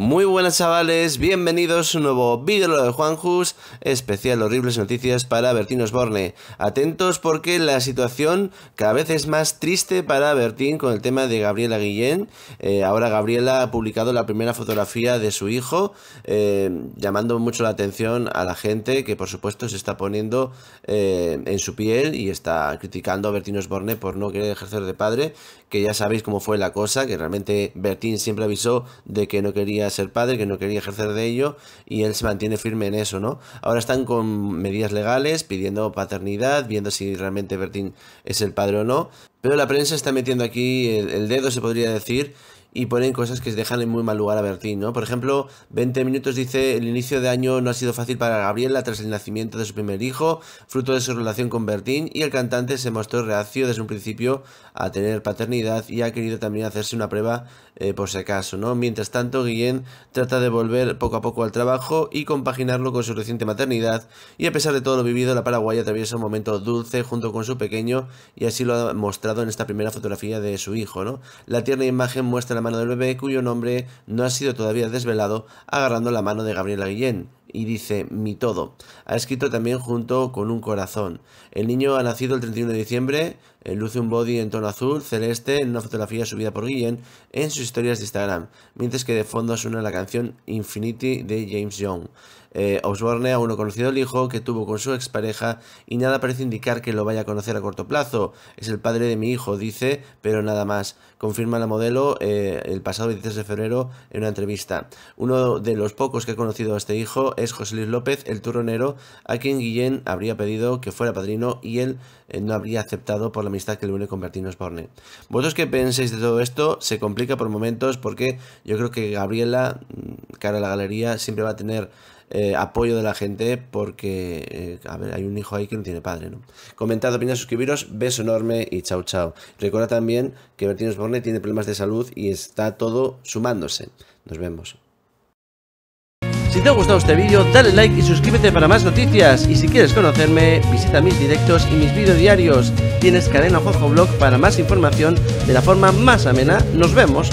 Muy buenas chavales, bienvenidos a un nuevo vídeo de Juanjus, especial horribles noticias para Bertín Osborne. Atentos porque la situación cada vez es más triste para Bertín con el tema de Gabriela Guillén. Eh, ahora Gabriela ha publicado la primera fotografía de su hijo, eh, llamando mucho la atención a la gente que por supuesto se está poniendo eh, en su piel y está criticando a Bertín Osborne por no querer ejercer de padre, que ya sabéis cómo fue la cosa, que realmente Bertín siempre avisó de que no quería ser padre, que no quería ejercer de ello, y él se mantiene firme en eso, ¿no? Ahora están con medidas legales, pidiendo paternidad, viendo si realmente Bertín es el padre o no, pero la prensa está metiendo aquí el, dedo, se podría decir, y ponen cosas que dejan en muy mal lugar a Bertín, ¿no? Por ejemplo, 20 minutos dice, el inicio de año no ha sido fácil para Gabriela tras el nacimiento de su primer hijo, fruto de su relación con Bertín, y el cantante se mostró reacio desde un principio a tener paternidad y ha querido también hacerse una prueba eh, por si acaso, ¿no? Mientras tanto, Guillén trata de volver poco a poco al trabajo y compaginarlo con su reciente maternidad y a pesar de todo lo vivido, la paraguaya atraviesa un momento dulce junto con su pequeño y así lo ha mostrado en esta primera fotografía de su hijo, ¿no? La tierna imagen muestra la mano del bebé cuyo nombre no ha sido todavía desvelado agarrando la mano de Gabriela Guillén y dice mi todo. Ha escrito también junto con un corazón. El niño ha nacido el 31 de diciembre, eh, luce un body en tono azul, celeste, en una fotografía subida por Guillén en sus historias de Instagram, mientras que de fondo suena la canción Infinity de James Young. Eh, Osborne aún no conocido el hijo que tuvo con su expareja y nada parece indicar que lo vaya a conocer a corto plazo. Es el padre de mi hijo, dice, pero nada más. Confirma la modelo eh, el pasado 23 de febrero en una entrevista. Uno de los pocos que ha conocido a este hijo es José Luis López, el turronero, a quien Guillén habría pedido que fuera padrino y él eh, no habría aceptado por la amistad que le une con Bertín Osborne. ¿Vosotros qué penséis de todo esto? Se complica por momentos porque yo creo que Gabriela, mm, cara a la galería, siempre va a tener eh, apoyo de la gente porque, eh, a ver, hay un hijo ahí que no tiene padre, ¿no? Comentad, opinad, suscribiros, beso enorme y chao, chao. Recuerda también que Bertino Borne tiene problemas de salud y está todo sumándose. Nos vemos. Si te ha gustado este vídeo, dale like y suscríbete para más noticias. Y si quieres conocerme, visita mis directos y mis vídeos diarios. Tienes cadena Jojo Blog para más información de la forma más amena. Nos vemos.